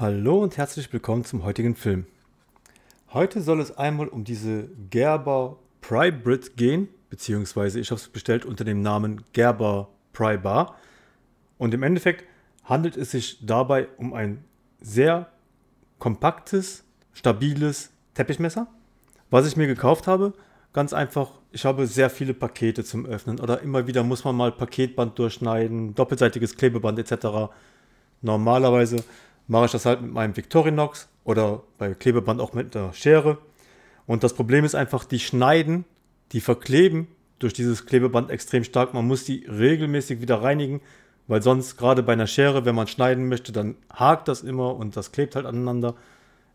Hallo und herzlich willkommen zum heutigen Film. Heute soll es einmal um diese Gerber Pry Prybrit gehen, beziehungsweise ich habe es bestellt unter dem Namen Gerber Pry Bar. Und im Endeffekt handelt es sich dabei um ein sehr kompaktes, stabiles Teppichmesser, was ich mir gekauft habe. Ganz einfach, ich habe sehr viele Pakete zum Öffnen oder immer wieder muss man mal Paketband durchschneiden, doppelseitiges Klebeband etc. Normalerweise mache ich das halt mit meinem Victorinox oder bei Klebeband auch mit einer Schere. Und das Problem ist einfach, die schneiden, die verkleben durch dieses Klebeband extrem stark. Man muss die regelmäßig wieder reinigen, weil sonst gerade bei einer Schere, wenn man schneiden möchte, dann hakt das immer und das klebt halt aneinander.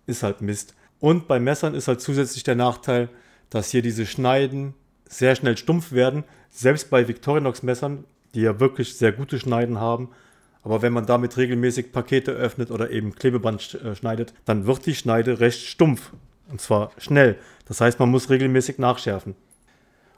Ist halt Mist. Und bei Messern ist halt zusätzlich der Nachteil, dass hier diese Schneiden sehr schnell stumpf werden. Selbst bei Victorinox-Messern, die ja wirklich sehr gute Schneiden haben, aber wenn man damit regelmäßig Pakete öffnet oder eben Klebeband äh, schneidet, dann wird die Schneide recht stumpf. Und zwar schnell. Das heißt, man muss regelmäßig nachschärfen.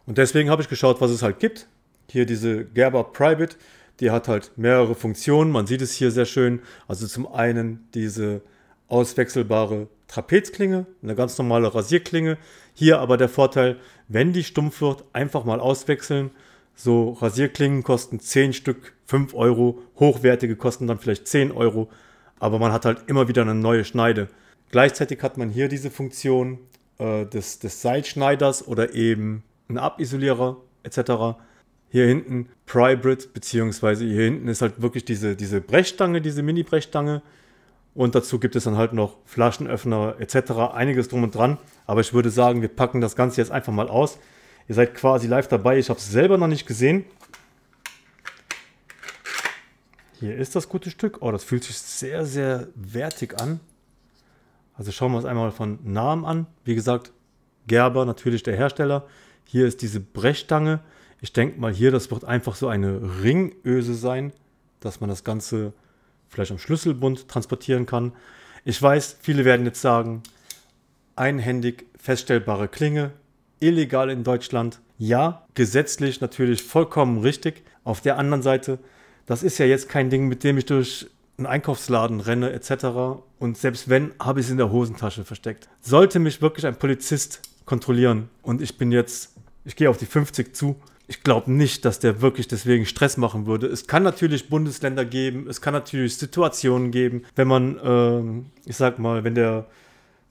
Und deswegen habe ich geschaut, was es halt gibt. Hier diese Gerber Private, die hat halt mehrere Funktionen. Man sieht es hier sehr schön. Also zum einen diese auswechselbare Trapezklinge, eine ganz normale Rasierklinge. Hier aber der Vorteil, wenn die stumpf wird, einfach mal auswechseln so Rasierklingen kosten 10 Stück 5 Euro, hochwertige kosten dann vielleicht 10 Euro, aber man hat halt immer wieder eine neue Schneide. Gleichzeitig hat man hier diese Funktion äh, des, des Seilschneiders oder eben ein Abisolierer etc. Hier hinten Prybrid, beziehungsweise hier hinten ist halt wirklich diese, diese Brechstange, diese Mini-Brechstange. Und dazu gibt es dann halt noch Flaschenöffner etc. Einiges drum und dran. Aber ich würde sagen, wir packen das Ganze jetzt einfach mal aus. Ihr seid quasi live dabei. Ich habe es selber noch nicht gesehen. Hier ist das gute Stück. Oh, das fühlt sich sehr, sehr wertig an. Also schauen wir uns einmal von Namen an. Wie gesagt, Gerber natürlich der Hersteller. Hier ist diese Brechstange. Ich denke mal hier, das wird einfach so eine Ringöse sein, dass man das Ganze vielleicht am Schlüsselbund transportieren kann. Ich weiß, viele werden jetzt sagen, einhändig feststellbare Klinge, illegal in Deutschland. Ja, gesetzlich natürlich vollkommen richtig. Auf der anderen Seite, das ist ja jetzt kein Ding, mit dem ich durch einen Einkaufsladen renne etc. Und selbst wenn, habe ich es in der Hosentasche versteckt. Sollte mich wirklich ein Polizist kontrollieren und ich bin jetzt, ich gehe auf die 50 zu, ich glaube nicht, dass der wirklich deswegen Stress machen würde. Es kann natürlich Bundesländer geben, es kann natürlich Situationen geben, wenn man, ähm, ich sag mal, wenn der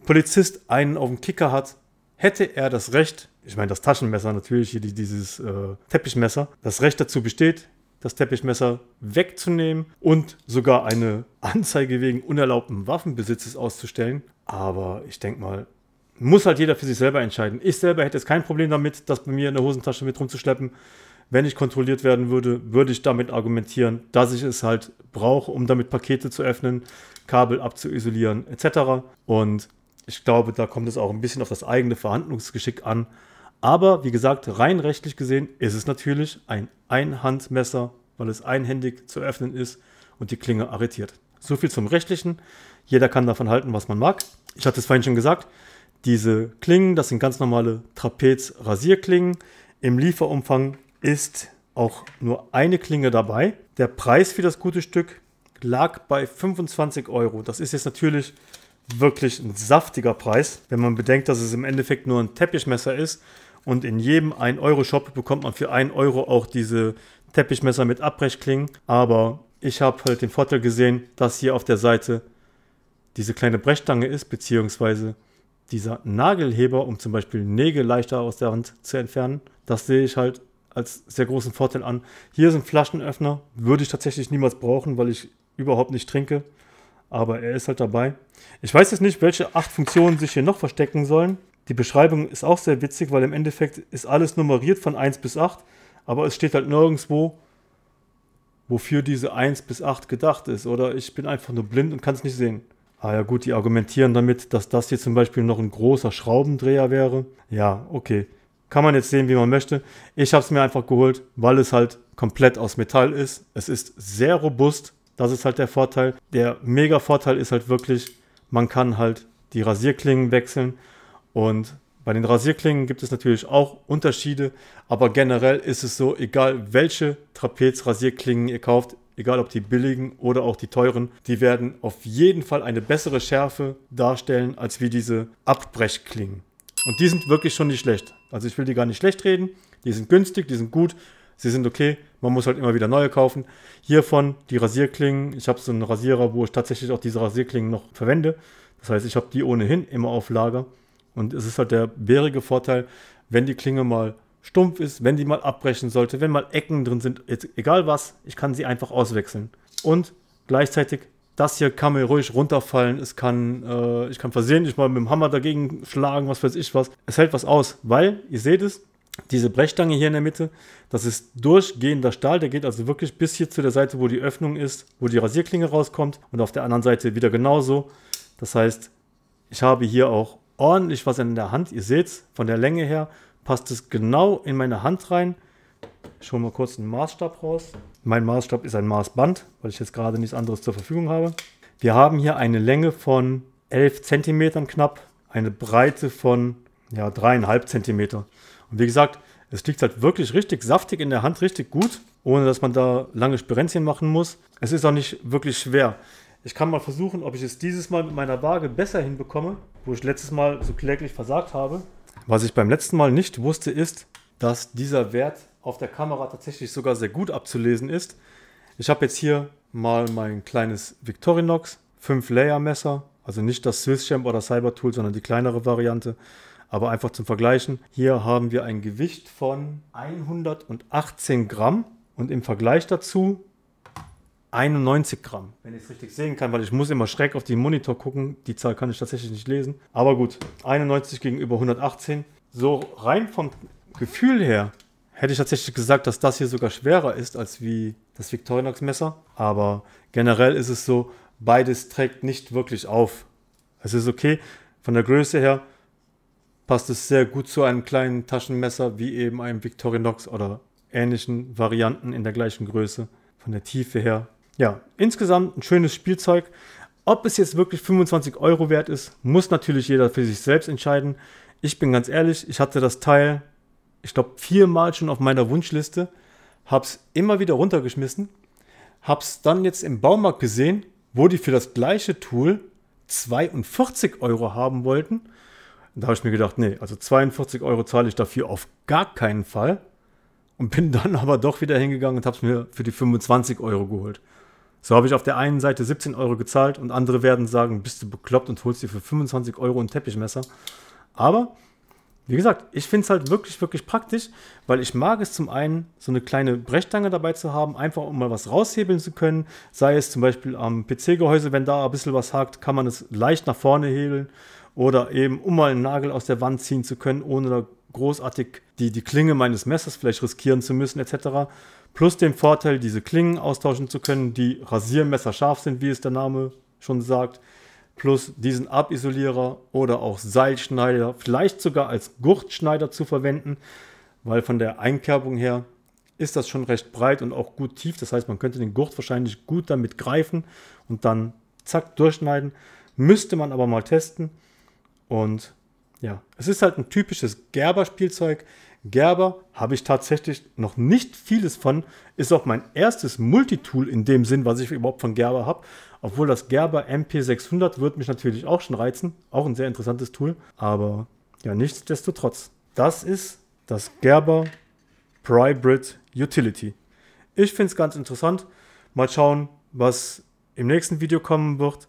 Polizist einen auf dem Kicker hat hätte er das Recht, ich meine das Taschenmesser natürlich, hier dieses äh, Teppichmesser, das Recht dazu besteht, das Teppichmesser wegzunehmen und sogar eine Anzeige wegen unerlaubten Waffenbesitzes auszustellen. Aber ich denke mal, muss halt jeder für sich selber entscheiden. Ich selber hätte jetzt kein Problem damit, das bei mir in der Hosentasche mit rumzuschleppen. Wenn ich kontrolliert werden würde, würde ich damit argumentieren, dass ich es halt brauche, um damit Pakete zu öffnen, Kabel abzuisolieren etc. Und ich glaube, da kommt es auch ein bisschen auf das eigene Verhandlungsgeschick an. Aber wie gesagt, rein rechtlich gesehen ist es natürlich ein Einhandmesser, weil es einhändig zu öffnen ist und die Klinge arretiert. So viel zum Rechtlichen. Jeder kann davon halten, was man mag. Ich hatte es vorhin schon gesagt. Diese Klingen, das sind ganz normale Trapez-Rasierklingen. Im Lieferumfang ist auch nur eine Klinge dabei. Der Preis für das gute Stück lag bei 25 Euro. Das ist jetzt natürlich wirklich ein saftiger Preis, wenn man bedenkt, dass es im Endeffekt nur ein Teppichmesser ist und in jedem 1-Euro-Shop bekommt man für 1 Euro auch diese Teppichmesser mit Abbrechklingen. Aber ich habe halt den Vorteil gesehen, dass hier auf der Seite diese kleine Brechstange ist, beziehungsweise dieser Nagelheber, um zum Beispiel Nägel leichter aus der Hand zu entfernen. Das sehe ich halt als sehr großen Vorteil an. Hier sind Flaschenöffner, würde ich tatsächlich niemals brauchen, weil ich überhaupt nicht trinke aber er ist halt dabei. Ich weiß jetzt nicht, welche acht Funktionen sich hier noch verstecken sollen. Die Beschreibung ist auch sehr witzig, weil im Endeffekt ist alles nummeriert von 1 bis 8, aber es steht halt nirgendwo, wofür diese 1 bis 8 gedacht ist. Oder ich bin einfach nur blind und kann es nicht sehen. Ah ja gut, die argumentieren damit, dass das hier zum Beispiel noch ein großer Schraubendreher wäre. Ja, okay. Kann man jetzt sehen, wie man möchte. Ich habe es mir einfach geholt, weil es halt komplett aus Metall ist. Es ist sehr robust, das ist halt der Vorteil. Der Mega-Vorteil ist halt wirklich, man kann halt die Rasierklingen wechseln und bei den Rasierklingen gibt es natürlich auch Unterschiede, aber generell ist es so, egal welche Trapez-Rasierklingen ihr kauft, egal ob die billigen oder auch die teuren, die werden auf jeden Fall eine bessere Schärfe darstellen als wie diese Abbrechklingen. Und die sind wirklich schon nicht schlecht. Also ich will die gar nicht schlecht reden, die sind günstig, die sind gut sie sind okay. Man muss halt immer wieder neue kaufen. Hiervon die Rasierklingen. Ich habe so einen Rasierer, wo ich tatsächlich auch diese Rasierklingen noch verwende. Das heißt, ich habe die ohnehin immer auf Lager. Und es ist halt der bärige Vorteil, wenn die Klinge mal stumpf ist, wenn die mal abbrechen sollte, wenn mal Ecken drin sind, jetzt egal was, ich kann sie einfach auswechseln. Und gleichzeitig, das hier kann mir ruhig runterfallen. Es kann, äh, ich kann versehentlich mal mit dem Hammer dagegen schlagen, was weiß ich was. Es hält was aus, weil, ihr seht es, diese Brechstange hier in der Mitte, das ist durchgehender Stahl, der geht also wirklich bis hier zu der Seite, wo die Öffnung ist, wo die Rasierklinge rauskommt und auf der anderen Seite wieder genauso. Das heißt, ich habe hier auch ordentlich was in der Hand. Ihr seht von der Länge her passt es genau in meine Hand rein. Ich hole mal kurz einen Maßstab raus. Mein Maßstab ist ein Maßband, weil ich jetzt gerade nichts anderes zur Verfügung habe. Wir haben hier eine Länge von 11 cm knapp, eine Breite von ja, 3,5 cm. Und wie gesagt, es liegt halt wirklich richtig saftig in der Hand, richtig gut, ohne dass man da lange Sperenzchen machen muss. Es ist auch nicht wirklich schwer. Ich kann mal versuchen, ob ich es dieses Mal mit meiner Waage besser hinbekomme, wo ich letztes Mal so kläglich versagt habe. Was ich beim letzten Mal nicht wusste, ist, dass dieser Wert auf der Kamera tatsächlich sogar sehr gut abzulesen ist. Ich habe jetzt hier mal mein kleines Victorinox 5 Layer Messer, also nicht das Swiss oder Cybertool, sondern die kleinere Variante. Aber einfach zum Vergleichen, hier haben wir ein Gewicht von 118 Gramm und im Vergleich dazu 91 Gramm, wenn ich es richtig sehen kann, weil ich muss immer schräg auf den Monitor gucken. Die Zahl kann ich tatsächlich nicht lesen. Aber gut, 91 gegenüber 118. So rein vom Gefühl her hätte ich tatsächlich gesagt, dass das hier sogar schwerer ist als wie das Victorinox Messer. Aber generell ist es so, beides trägt nicht wirklich auf. Es ist okay von der Größe her passt es sehr gut zu einem kleinen Taschenmesser wie eben einem Victorinox oder ähnlichen Varianten in der gleichen Größe, von der Tiefe her. Ja, insgesamt ein schönes Spielzeug. Ob es jetzt wirklich 25 Euro wert ist, muss natürlich jeder für sich selbst entscheiden. Ich bin ganz ehrlich, ich hatte das Teil, ich glaube, viermal schon auf meiner Wunschliste, habe es immer wieder runtergeschmissen, habe es dann jetzt im Baumarkt gesehen, wo die für das gleiche Tool 42 Euro haben wollten und da habe ich mir gedacht, nee, also 42 Euro zahle ich dafür auf gar keinen Fall. Und bin dann aber doch wieder hingegangen und habe es mir für die 25 Euro geholt. So habe ich auf der einen Seite 17 Euro gezahlt und andere werden sagen, bist du bekloppt und holst dir für 25 Euro ein Teppichmesser. Aber, wie gesagt, ich finde es halt wirklich, wirklich praktisch, weil ich mag es zum einen, so eine kleine Brechstange dabei zu haben, einfach um mal was raushebeln zu können. Sei es zum Beispiel am PC-Gehäuse, wenn da ein bisschen was hakt, kann man es leicht nach vorne hebeln. Oder eben, um mal einen Nagel aus der Wand ziehen zu können, ohne da großartig die, die Klinge meines Messers vielleicht riskieren zu müssen, etc. Plus den Vorteil, diese Klingen austauschen zu können, die Rasiermesser scharf sind, wie es der Name schon sagt. Plus diesen Abisolierer oder auch Seilschneider, vielleicht sogar als Gurtschneider zu verwenden, weil von der Einkerbung her ist das schon recht breit und auch gut tief. Das heißt, man könnte den Gurt wahrscheinlich gut damit greifen und dann zack durchschneiden. Müsste man aber mal testen. Und ja, es ist halt ein typisches Gerber-Spielzeug. Gerber habe ich tatsächlich noch nicht vieles von. Ist auch mein erstes Multitool in dem Sinn, was ich überhaupt von Gerber habe. Obwohl das Gerber MP600 wird mich natürlich auch schon reizen. Auch ein sehr interessantes Tool. Aber ja, nichtsdestotrotz. Das ist das Gerber Prybrid Utility. Ich finde es ganz interessant. Mal schauen, was im nächsten Video kommen wird.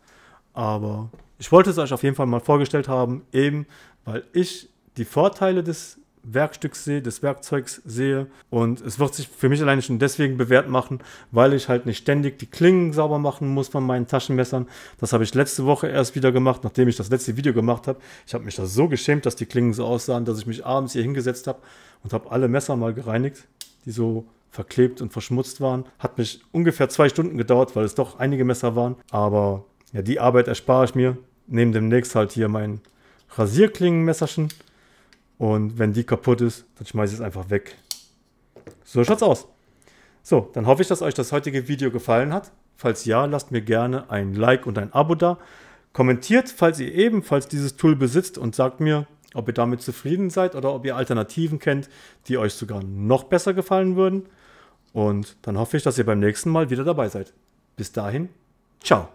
Aber ich wollte es euch auf jeden Fall mal vorgestellt haben, eben weil ich die Vorteile des Werkstücks sehe, des Werkzeugs sehe. Und es wird sich für mich alleine schon deswegen bewährt machen, weil ich halt nicht ständig die Klingen sauber machen muss von meinen Taschenmessern. Das habe ich letzte Woche erst wieder gemacht, nachdem ich das letzte Video gemacht habe. Ich habe mich da so geschämt, dass die Klingen so aussahen, dass ich mich abends hier hingesetzt habe und habe alle Messer mal gereinigt, die so verklebt und verschmutzt waren. Hat mich ungefähr zwei Stunden gedauert, weil es doch einige Messer waren. Aber ja, die Arbeit erspare ich mir. Nehme demnächst halt hier mein Rasierklingenmesserchen. Und wenn die kaputt ist, dann schmeiße ich es einfach weg. So schaut's aus. So, dann hoffe ich, dass euch das heutige Video gefallen hat. Falls ja, lasst mir gerne ein Like und ein Abo da. Kommentiert, falls ihr ebenfalls dieses Tool besitzt und sagt mir, ob ihr damit zufrieden seid oder ob ihr Alternativen kennt, die euch sogar noch besser gefallen würden. Und dann hoffe ich, dass ihr beim nächsten Mal wieder dabei seid. Bis dahin, ciao.